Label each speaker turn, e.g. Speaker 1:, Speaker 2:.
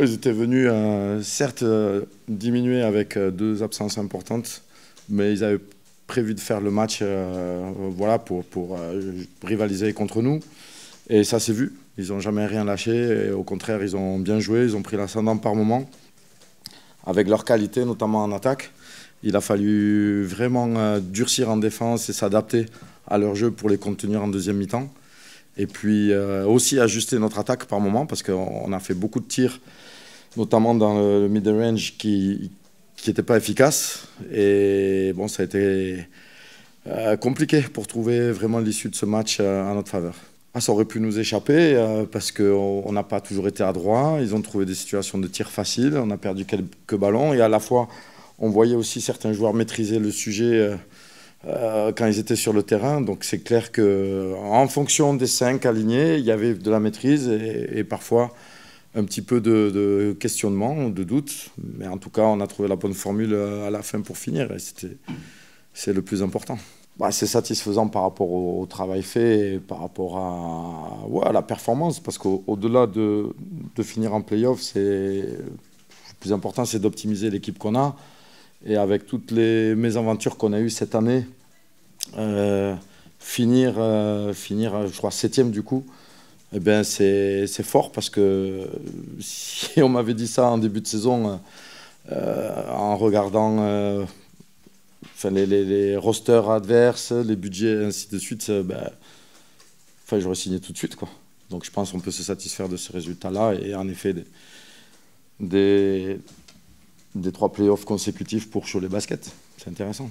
Speaker 1: ils étaient venus, euh, certes, euh, diminuer avec euh, deux absences importantes, mais ils avaient prévu de faire le match voilà, pour, rivaliser contre nous. Et ça s'est vu. Ils n'ont jamais rien lâché. au contraire, ils ont bien joué. Ils ont pris l'ascendant par moment. Avec leur qualité, notamment en attaque, il a fallu vraiment durcir en défense et s'adapter à leur jeu pour les contenir en deuxième mi-temps. Et puis euh, aussi ajuster notre attaque par moment parce qu'on a fait beaucoup de tirs, notamment dans le mid-range qui n'était pas efficace. Et bon, ça a été euh, compliqué pour trouver vraiment l'issue de ce match euh, à notre faveur. Ah, ça aurait pu nous échapper parce qu'on n'a pas toujours été à droit. Ils ont trouvé des situations de tir faciles. On a perdu quelques ballons. Et à la fois, on voyait aussi certains joueurs maîtriser le sujet. Euh, quand ils étaient sur le terrain. Donc c'est clair que en fonction des cinq alignés, il y avait de la maîtrise et, parfois un petit peu de, questionnement, de doute. Mais en tout cas, on a trouvé la bonne formule euh, à la fin pour finir. Et c'est le plus important. Bah, c'est satisfaisant par rapport au, travail fait par rapport à, la performance. Parce qu'au-delà de, de, finir en playoff, le plus important, c'est d'optimiser l'équipe qu'on a. Et avec toutes les mésaventures qu'on a eues cette année, euh, finir, euh, finir, euh, je crois, septième du coup, eh bien, c'est fort parce que si on m'avait dit ça en début de saison, en regardant les, les, rosters adverses, les budgets, ainsi de suite, ben, enfin, j'aurais signé tout de suite. Quoi. Donc je pense qu'on peut se satisfaire de ce résultat-là et en effet des, des, trois playoffs consécutifs pour Cholet Basket. C'est intéressant.